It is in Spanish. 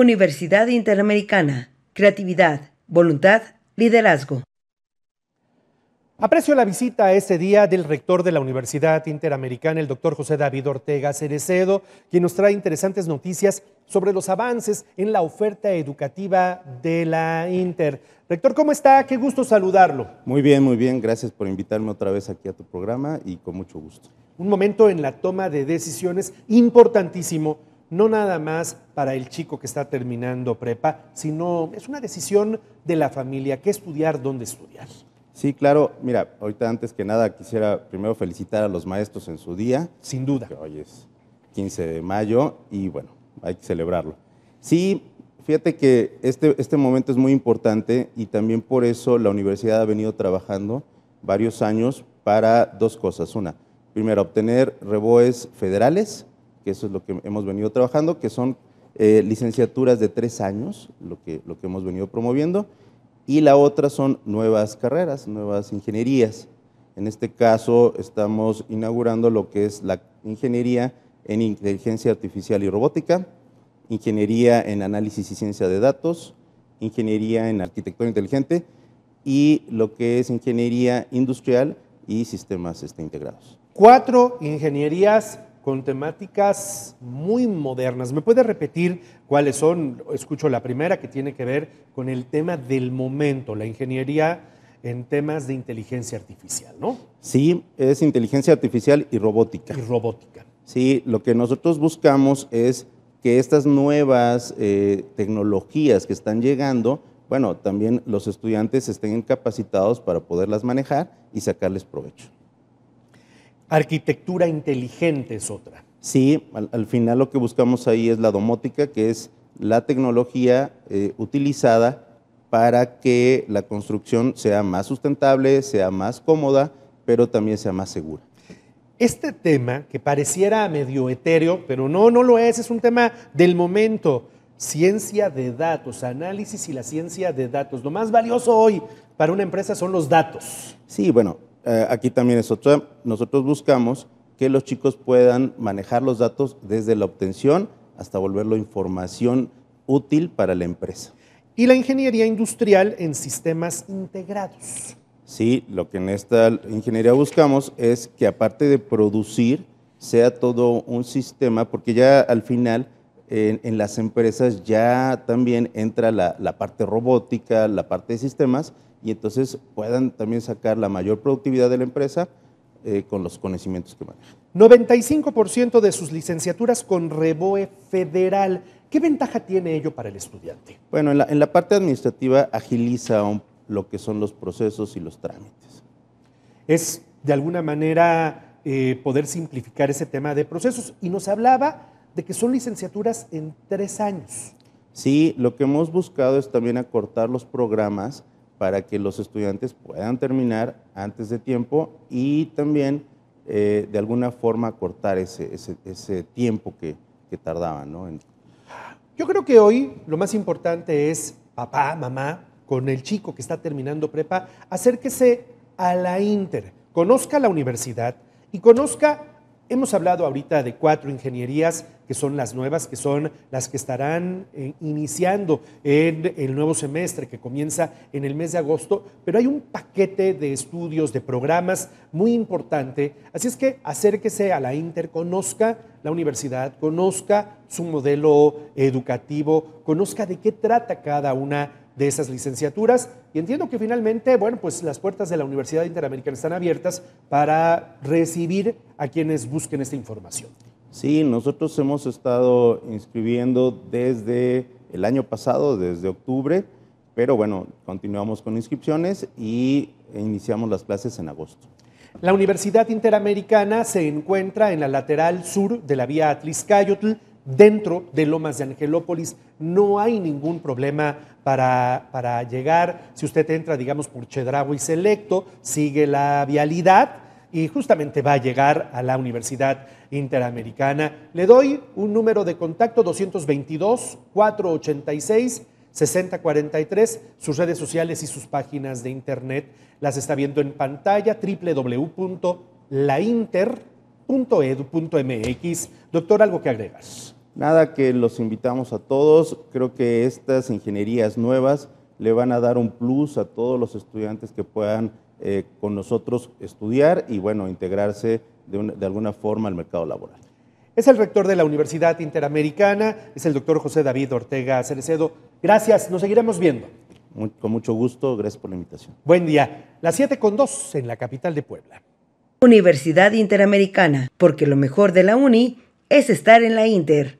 Universidad Interamericana, Creatividad, Voluntad, Liderazgo. Aprecio la visita este día del rector de la Universidad Interamericana, el doctor José David Ortega Cerecedo, quien nos trae interesantes noticias sobre los avances en la oferta educativa de la Inter. Rector, ¿cómo está? Qué gusto saludarlo. Muy bien, muy bien. Gracias por invitarme otra vez aquí a tu programa y con mucho gusto. Un momento en la toma de decisiones importantísimo no nada más para el chico que está terminando prepa, sino es una decisión de la familia, qué estudiar, dónde estudiar. Sí, claro. Mira, ahorita antes que nada quisiera primero felicitar a los maestros en su día. Sin duda. Que hoy es 15 de mayo y bueno, hay que celebrarlo. Sí, fíjate que este, este momento es muy importante y también por eso la universidad ha venido trabajando varios años para dos cosas. Una, primero, obtener reboes federales que eso es lo que hemos venido trabajando, que son eh, licenciaturas de tres años, lo que, lo que hemos venido promoviendo, y la otra son nuevas carreras, nuevas ingenierías. En este caso estamos inaugurando lo que es la ingeniería en inteligencia artificial y robótica, ingeniería en análisis y ciencia de datos, ingeniería en arquitectura inteligente y lo que es ingeniería industrial y sistemas este, integrados. Cuatro ingenierías con temáticas muy modernas. ¿Me puede repetir cuáles son? Escucho la primera que tiene que ver con el tema del momento, la ingeniería en temas de inteligencia artificial, ¿no? Sí, es inteligencia artificial y robótica. Y robótica. Sí, lo que nosotros buscamos es que estas nuevas eh, tecnologías que están llegando, bueno, también los estudiantes estén capacitados para poderlas manejar y sacarles provecho. Arquitectura inteligente es otra. Sí, al, final lo que buscamos ahí es la domótica, que es la tecnología eh, utilizada para que la construcción sea más sustentable, sea más cómoda, pero también sea más segura. Este tema, que pareciera medio etéreo, pero no, no lo es, es un tema del momento. Ciencia de datos, análisis y la ciencia de datos. Lo más valioso hoy para una empresa son los datos. Sí, bueno, eh, aquí también es otra, nosotros buscamos que los chicos puedan manejar los datos desde la obtención hasta volverlo información útil para la empresa. Y la ingeniería industrial en sistemas integrados. Sí, lo que en esta ingeniería buscamos es que aparte de producir, sea todo un sistema, porque ya al final en, las empresas ya también entra la parte robótica, la parte de sistemas, y entonces puedan también sacar la mayor productividad de la empresa eh, con los conocimientos que manejan. 95% de sus licenciaturas con reboe federal. ¿Qué ventaja tiene ello para el estudiante? Bueno, en la, parte administrativa agiliza lo que son los procesos y los trámites. Es de alguna manera eh, poder simplificar ese tema de procesos. Y nos hablaba de que son licenciaturas en tres años. Sí, lo que hemos buscado es también acortar los programas para que los estudiantes puedan terminar antes de tiempo y también eh, de alguna forma cortar ese, ese, tiempo que, que tardaban. Yo creo que hoy lo más importante es papá, mamá, con el chico que está terminando prepa, acérquese a la Inter, conozca la universidad y conozca Hemos hablado ahorita de cuatro ingenierías que son las nuevas, que son las que estarán eh, iniciando en el nuevo semestre que comienza en el mes de agosto, pero hay un paquete de estudios, de programas muy importante, así es que acérquese a la Inter, conozca la universidad, conozca su modelo educativo, conozca de qué trata cada una de esas licenciaturas. Y entiendo que finalmente, bueno, pues las puertas de la Universidad Interamericana están abiertas para recibir a quienes busquen esta información. Sí, nosotros hemos estado inscribiendo desde el año pasado, desde octubre, pero bueno, continuamos con inscripciones y iniciamos las clases en agosto. La Universidad Interamericana se encuentra en la lateral sur de la vía Atlas-Cayotl, dentro de Lomas de Angelópolis. No hay ningún problema para, para llegar. Si usted entra, digamos, por y Selecto, sigue la vialidad y justamente va a llegar a la Universidad Interamericana. Le doy un número de contacto 222 486 6043, sus redes sociales y sus páginas de internet las está viendo en pantalla www.lainter .edu.mx. Doctor, ¿algo que agregas? Nada, que los invitamos a todos. Creo que estas ingenierías nuevas le van a dar un plus a todos los estudiantes que puedan eh, con nosotros estudiar y, bueno, integrarse de, alguna forma al mercado laboral. Es el rector de la Universidad Interamericana, es el doctor José David Ortega Cerecedo. Gracias, nos seguiremos viendo. con mucho gusto, gracias por la invitación. Buen día. Las 7 con 2 en la capital de Puebla. Universidad Interamericana, porque lo mejor de la Uni es estar en la Inter.